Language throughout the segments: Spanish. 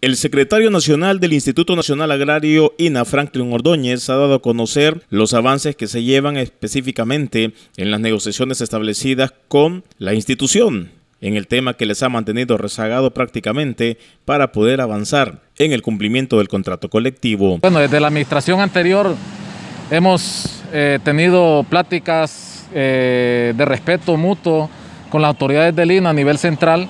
El secretario nacional del Instituto Nacional Agrario INA, Franklin Ordóñez, ha dado a conocer los avances que se llevan específicamente en las negociaciones establecidas con la institución en el tema que les ha mantenido rezagado prácticamente para poder avanzar en el cumplimiento del contrato colectivo. Bueno, desde la administración anterior hemos eh, tenido pláticas eh, de respeto mutuo con las autoridades del INA a nivel central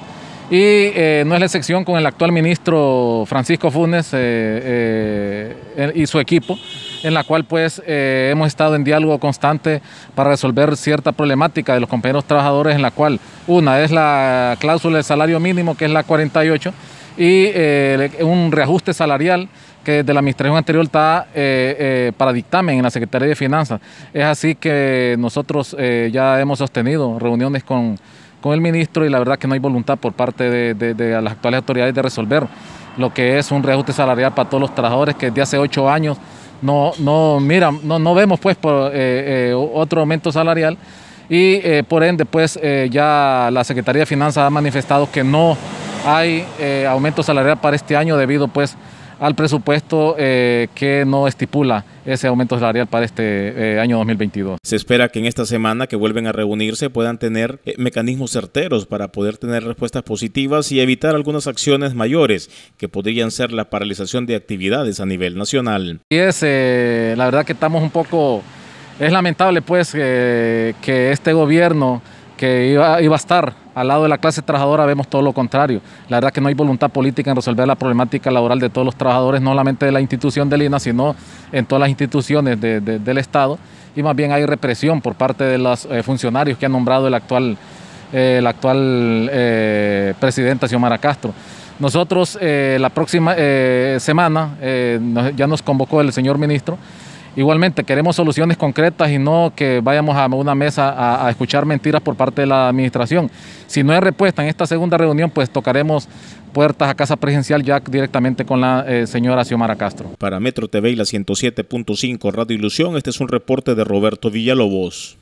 y eh, no es la excepción con el actual ministro Francisco Funes eh, eh, y su equipo, en la cual pues hemos estado en diálogo constante para resolver cierta problemática de los compañeros trabajadores, en la cual una es la cláusula del salario mínimo, que es la 48, y un reajuste salarial que desde la administración anterior está para dictamen en la Secretaría de Finanzas. Es así que nosotros ya hemos sostenido reuniones con con el ministro y la verdad que no hay voluntad por parte de, las actuales autoridades de resolver lo que es un reajuste salarial para todos los trabajadores que desde hace ocho años no, no, mira, no, no vemos pues por, eh, eh, otro aumento salarial y eh, por ende pues ya la Secretaría de Finanzas ha manifestado que no hay aumento salarial para este año debido pues al presupuesto eh, que no estipula ese aumento salarial para este eh, año 2022. Se espera que en esta semana que vuelven a reunirse puedan tener eh, mecanismos certeros para poder tener respuestas positivas y evitar algunas acciones mayores que podrían ser la paralización de actividades a nivel nacional. Y es, la verdad que estamos un poco, es lamentable pues que este gobierno que iba a estar al lado de la clase trabajadora vemos todo lo contrario. La verdad que no hay voluntad política en resolver la problemática laboral de todos los trabajadores, no solamente de la institución del INA, sino en todas las instituciones del Estado. Y más bien hay represión por parte de los eh, funcionarios que ha nombrado el actual, eh, el actual eh, presidenta Xiomara Castro. Nosotros la próxima semana, ya nos convocó el señor ministro Igualmente, queremos soluciones concretas y no que vayamos a una mesa a, escuchar mentiras por parte de la administración. Si no hay respuesta en esta segunda reunión, pues tocaremos puertas a Casa presencial ya directamente con la eh, señora Xiomara Castro. Para Metro TV y la 107.5 Radio Ilusión, este es un reporte de Roberto Villalobos.